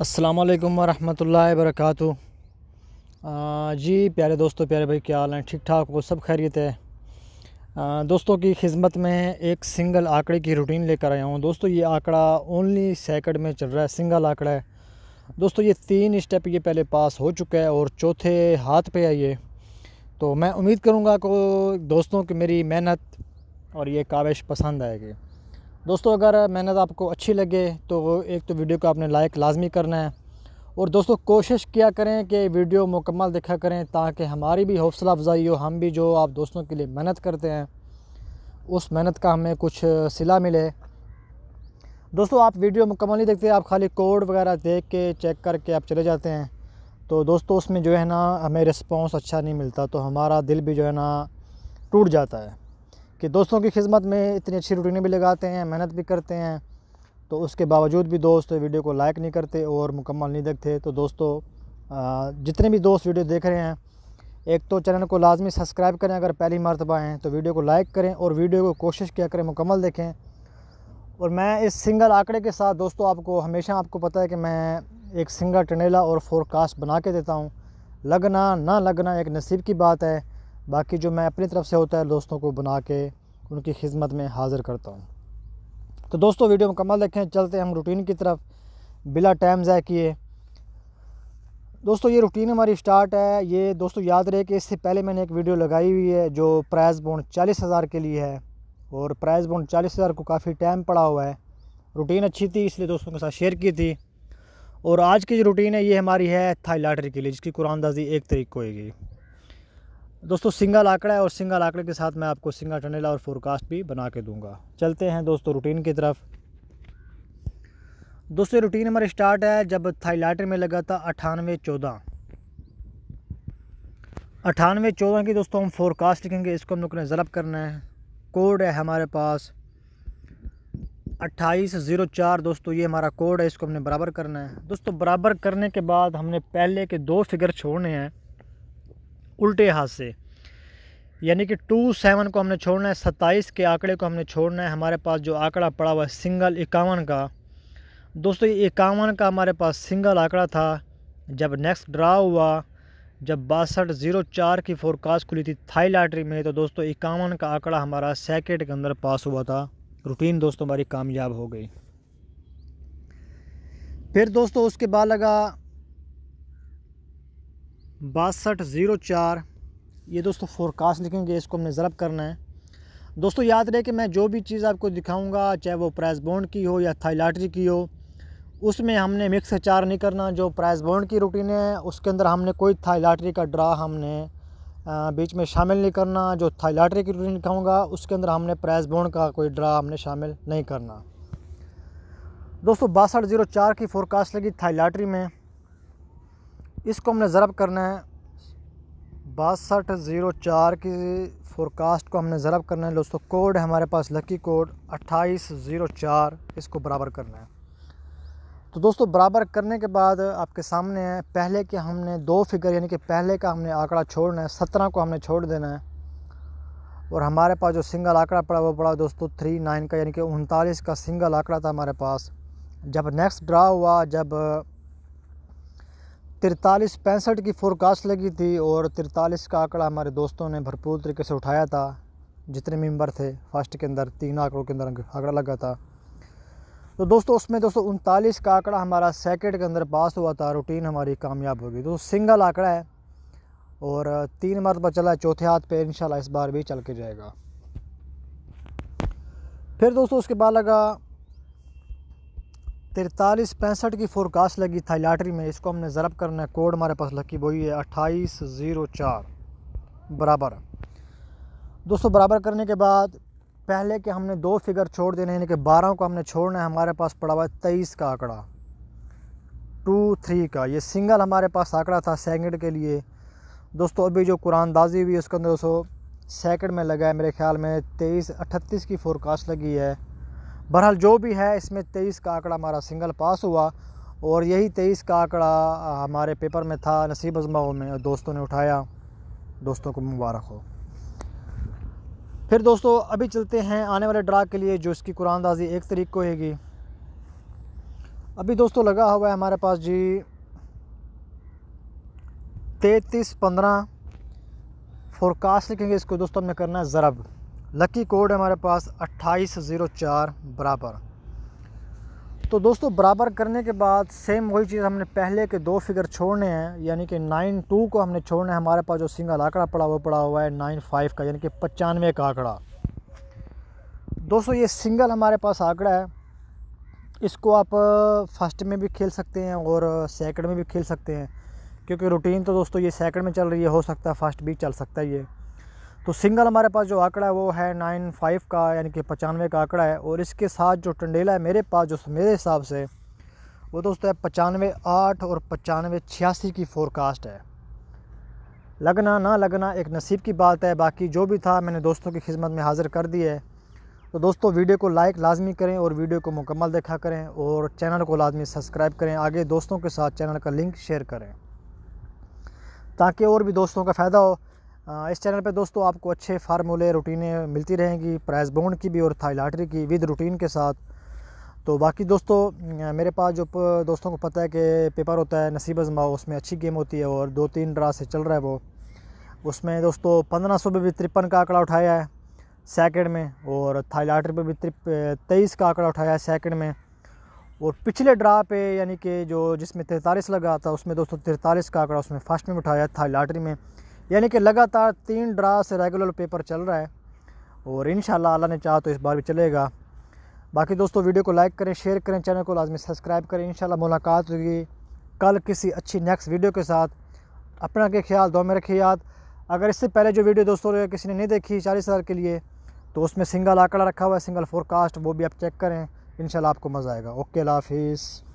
अस्सलाम वालेकुम वरक जी प्यारे दोस्तों प्यारे भाई क्या हाल हैं ठीक ठाक वो सब खैरियत है आ, दोस्तों की खिदमत में एक सिंगल आंकड़े की रूटीन लेकर आया हूँ दोस्तों ये आंकड़ा ओनली सेकंड में चल रहा है सिंगल आंकड़ा है दोस्तों ये तीन स्टेप ये पहले पास हो चुका है और चौथे हाथ पे है ये तो मैं उम्मीद करूँगा को दोस्तों की मेरी मेहनत और ये काविश पसंद आएगी दोस्तों अगर मेहनत आपको अच्छी लगे तो एक तो वीडियो को आपने लाइक लाजमी करना है और दोस्तों कोशिश किया करें कि वीडियो मुकम्मल देखा करें ताकि हमारी भी हौसला अफजाई हो हम भी जो आप दोस्तों के लिए मेहनत करते हैं उस मेहनत का हमें कुछ सिला मिले दोस्तों आप वीडियो मुकम्मल नहीं देखते आप खाली कोड वगैरह देख के चेक करके आप चले जाते हैं तो दोस्तों उसमें जो है ना हमें रिस्पॉन्स अच्छा नहीं मिलता तो हमारा दिल भी जो है ना टूट जाता है कि दोस्तों की खिदमत में इतनी अच्छी रूटीनें भी लगाते हैं मेहनत भी करते हैं तो उसके बावजूद भी दोस्त वीडियो को लाइक नहीं करते और मुकम्मल नहीं देखते तो दोस्तों जितने भी दोस्त वीडियो देख रहे हैं एक तो चैनल को लाजमी सब्सक्राइब करें अगर पहली मरतबा हैं तो वीडियो को लाइक करें और वीडियो को कोशिश किया करें मुकम्मल देखें और मैं इस सिंगल आंकड़े के साथ दोस्तों आपको हमेशा आपको पता है कि मैं एक सिंगल टनेला और फोरकास्ट बना के देता हूँ लगना ना लगना एक नसीब की बात है बाकी जो मैं अपनी तरफ से होता है दोस्तों को बना के उनकी खिदमत में हाज़िर करता हूँ तो दोस्तों वीडियो मुकम्मल देखें चलते हम रूटीन की तरफ बिला टाइम ज़ाय किए दोस्तों ये रूटीन हमारी स्टार्ट है ये दोस्तों याद रहे कि इससे पहले मैंने एक वीडियो लगाई हुई है जो प्राइस बोन चालीस हज़ार के लिए है और प्राइस बोन चालीस हज़ार को काफ़ी टाइम पड़ा हुआ है रूटीन अच्छी थी इसलिए दोस्तों के साथ शेयर की थी और आज की जो रूटीन है ये हमारी है थाई लाटरी के लिए जिसकी कुरानदाजी एक तरीक को होगी दोस्तों सिंगल आंकड़ा है और सिंगल आंकड़े के साथ मैं आपको सिंगल टनेला और फोरकास्ट भी बना के दूंगा चलते हैं दोस्तों रूटीन की तरफ दोस्तों रूटीन हमारा स्टार्ट है जब थाईलाटर में लगा था अठानवे चौदह अठानवे चौदह की दोस्तों हम फोरकास्ट लिखेंगे इसको हम लोग ने ज़रब करना है कोड है हमारे पास अट्ठाईस ज़ीरो चार दोस्तों ये हमारा कोड है इसको हमने बराबर करना है दोस्तों बराबर करने के बाद हमने पहले के दो फिगर छोड़ने हैं उल्टे हाथ से यानी कि टू सेवन को हमने छोड़ना है सत्ताईस के आंकड़े को हमने छोड़ना है हमारे पास जो आंकड़ा पड़ा हुआ है सिंगल इक्यावन का दोस्तों ये इक्यावन का हमारे पास सिंगल आंकड़ा था जब नेक्स्ट ड्रा हुआ जब बासठ ज़ीरो चार की फोरकास्ट खुली थी थाई लाटरी में तो दोस्तों इक्यावन का आंकड़ा हमारा सेकेंड के अंदर पास हुआ था रूटीन दोस्तों हमारी कामयाब हो गई फिर दोस्तों उसके बाद लगा बासठ ज़ीरो चार ये दोस्तों फोरकास्ट लिखेंगे इसको हमने ज़रब करना है दोस्तों याद रहे कि मैं जो भी चीज़ आपको दिखाऊंगा चाहे वो प्राइस बॉन्ड की हो या थाई लाटरी की हो उसमें हमने मिक्स चार नहीं करना जो प्राइस बॉन्ड की रूटीन है उसके अंदर हमने कोई थाई लाटरी का ड्रा हमने बीच में शामिल नहीं करना जो थाई लाटरी की रूटीन दिखाऊँगा उसके अंदर हमने प्राइस बॉन्ड का कोई ड्रा हमने शामिल नहीं करना दोस्तों बासठ ज़ीरो चार की फोरकास्ट लगी थाई लाटरी में इसको हमने ज़रब करना है बासठ ज़ीरो चार की फोरकास्ट को हमने ज़रब करना है दोस्तों कोड है हमारे पास लकी कोड अट्ठाईस ज़ीरो चार इसको बराबर करना है तो दोस्तों बराबर करने के बाद आपके सामने है पहले के हमने दो फिगर यानी कि पहले का हमने आंकड़ा छोड़ना है सत्रह को हमने छोड़ देना है और हमारे पास जो सिंगल आंकड़ा पड़ा वो पड़ा दोस्तों थ्री नाइन का यानी कि उनतालीस का सिंगल आंकड़ा था हमारे पास जब नेक्स्ट ड्रा हुआ जब तिरतालीस पैंसठ की फोरकास्ट लगी थी और तिरतालीस का आंकड़ा हमारे दोस्तों ने भरपूर तरीके से उठाया था जितने मेंबर थे फर्स्ट के अंदर तीन आंकड़ों के अंदर आंकड़ा लगा था तो दोस्तों उसमें दोस्तों उनतालीस का आंकड़ा हमारा सेकेंड के अंदर पास हुआ था रूटीन हमारी कामयाब हो गई तो सिंगल आंकड़ा है और तीन मरतबा चला है चौथे हाथ पे इंशाल्लाह इस बार भी चल के जाएगा फिर दोस्तों उसके बाद लगा तिरतालीस पैंसठ की फोरकास्ट लगी था लाटरी में इसको हमने ज़रब करना है कोड हमारे पास लकी वही है अट्ठाईस ज़ीरो चार बराबर दोस्तों बराबर करने के बाद पहले के हमने दो फिगर छोड़ देने यानी कि बारह को हमने छोड़ना है हमारे पास पड़ा हुआ है तेईस का आंकड़ा टू थ्री का ये सिंगल हमारे पास आंकड़ा था सेकंड के लिए दोस्तों अभी जो कुरानदाजी हुई है उसके अंदर दोस्तों सेकंड में लगा है मेरे ख्याल में तेईस अट्ठतीस की फोरकास्ट लगी है बहरहाल जो भी है इसमें तेईस का आंकड़ा हमारा सिंगल पास हुआ और यही तेईस का आंकड़ा हमारे पेपर में था नसीब अजमाओं में दोस्तों ने उठाया दोस्तों को मुबारक हो फिर दोस्तों अभी चलते हैं आने वाले ड्रा के लिए जो इसकी कुरानदाजी एक तरीक को होगी अभी दोस्तों लगा हुआ है हमारे पास जी तैतीस पंद्रह फोरकास्ट लिखेंगे इसको दोस्तों हमने करना है ज़रब लकी कोड है हमारे पास अट्ठाईस ज़ीरो चार बराबर तो दोस्तों बराबर करने के बाद सेम वही चीज़ हमने पहले के दो फिगर छोड़ने हैं यानी कि नाइन टू को हमने छोड़ना है हमारे पास जो सिंगल आंकड़ा पड़ा हुआ पड़ा हुआ है नाइन फाइव का यानी कि पचानवे का आंकड़ा दोस्तों ये सिंगल हमारे पास आंकड़ा है इसको आप फर्स्ट में भी खेल सकते हैं और सेकेंड में भी खेल सकते हैं क्योंकि रूटीन तो दोस्तों ये सेकेंड में चल रही है हो सकता है फर्स्ट भी चल सकता है ये तो सिंगल हमारे पास जो आंकड़ा है वो है नाइन फाइव का यानी कि पचानवे का आंकड़ा है और इसके साथ जो टंडेला है मेरे पास जो मेरे हिसाब से वो दोस्तों है पचानवे आठ और पचानवे छियासी की फोरकास्ट है लगना ना लगना एक नसीब की बात है बाकी जो भी था मैंने दोस्तों की खिदमत में हाज़िर कर दी है तो दोस्तों वीडियो को लाइक लाजमी करें और वीडियो को मुकम्मल देखा करें और चैनल को लाजमी सब्सक्राइब करें आगे दोस्तों के साथ चैनल का लिंक शेयर करें ताकि और भी दोस्तों का फ़ायदा हो इस चैनल पे दोस्तों आपको अच्छे फार्मूले रूटीनें मिलती रहेंगी प्राइस बोन की भी और थाइलाटरी की विद रूटीन के साथ तो बाकी दोस्तों मेरे पास जो दोस्तों को पता है कि पेपर होता है नसीब आजमाओ उसमें अच्छी गेम होती है और दो तीन ड्रा से चल रहा है वो उसमें दोस्तों पंद्रह सौ भी तिरपन का आंकड़ा उठाया है सेकंड में और लाटरी पर भी तेईस का आंकड़ा उठाया है सेकेंड में और पिछले ड्रा पे यानी कि जो जिसमें तैंतालीस लगा था उसमें दोस्तों तिरतालीस का आंकड़ा उसमें फर्स्ट में उठाया था लाटरी में यानी कि लगातार तीन ड्रा से रेगुलर पेपर चल रहा है और इन अल्लाह ने चाहा तो इस बार भी चलेगा बाकी दोस्तों वीडियो को लाइक करें शेयर करें चैनल को लाजमी सब्सक्राइब करें इन मुलाकात होगी कल किसी अच्छी नेक्स्ट वीडियो के साथ अपना के ख्याल दो में रखिए याद अगर इससे पहले जो वीडियो दोस्तों ने किसी ने नहीं देखी चालीस हज़ार के लिए तो उसमें सिंगल आंकड़ा रखा हुआ है सिंगल फोरकास्ट वो भी आप चेक करें इन आपको मज़ा आएगा ओके हाफिज़